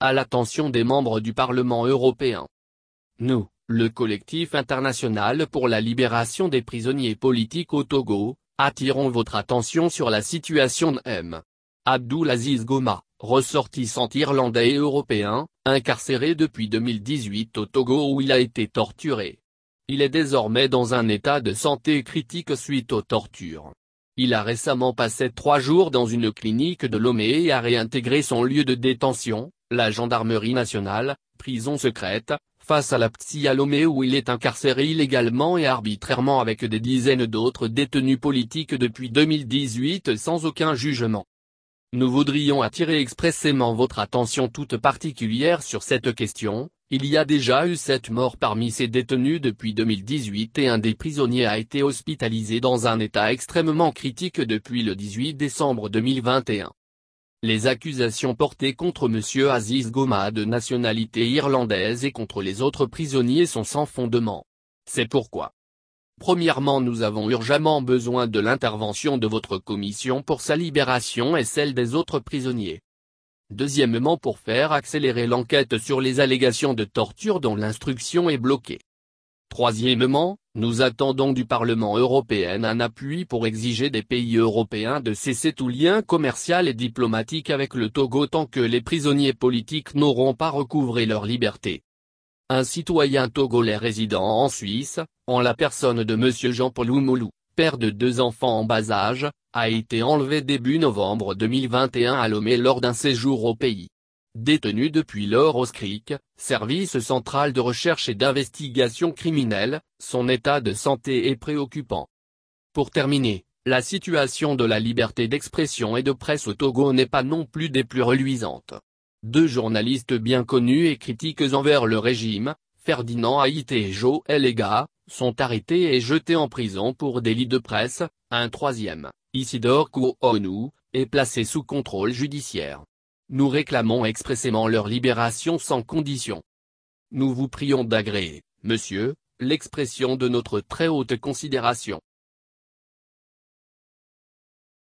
à l'attention des membres du Parlement européen. Nous, le collectif international pour la libération des prisonniers politiques au Togo, attirons votre attention sur la situation de M. Abdulaziz Goma, ressortissant irlandais et européen, incarcéré depuis 2018 au Togo où il a été torturé. Il est désormais dans un état de santé critique suite aux tortures. Il a récemment passé trois jours dans une clinique de Lomé et a réintégré son lieu de détention, la gendarmerie nationale, prison secrète, face à la Alomé où il est incarcéré illégalement et arbitrairement avec des dizaines d'autres détenus politiques depuis 2018 sans aucun jugement. Nous voudrions attirer expressément votre attention toute particulière sur cette question, il y a déjà eu sept morts parmi ces détenus depuis 2018 et un des prisonniers a été hospitalisé dans un état extrêmement critique depuis le 18 décembre 2021 les accusations portées contre M. Aziz Goma de nationalité irlandaise et contre les autres prisonniers sont sans fondement. C'est pourquoi. Premièrement nous avons urgemment besoin de l'intervention de votre commission pour sa libération et celle des autres prisonniers. Deuxièmement pour faire accélérer l'enquête sur les allégations de torture dont l'instruction est bloquée. Troisièmement, nous attendons du Parlement européen un appui pour exiger des pays européens de cesser tout lien commercial et diplomatique avec le Togo tant que les prisonniers politiques n'auront pas recouvré leur liberté. Un citoyen togolais résident en Suisse, en la personne de M. Jean-Paul Oumoulou, père de deux enfants en bas âge, a été enlevé début novembre 2021 à Lomé lors d'un séjour au pays détenu depuis lors au SCRIC, Service central de recherche et d'investigation criminelle, son état de santé est préoccupant. Pour terminer, la situation de la liberté d'expression et de presse au Togo n'est pas non plus des plus reluisantes. Deux journalistes bien connus et critiques envers le régime, Ferdinand Haïté et Joël Ega, sont arrêtés et jetés en prison pour délit de presse, un troisième, Isidore Kouonou, est placé sous contrôle judiciaire. Nous réclamons expressément leur libération sans condition. Nous vous prions d'agréer, monsieur, l'expression de notre très haute considération.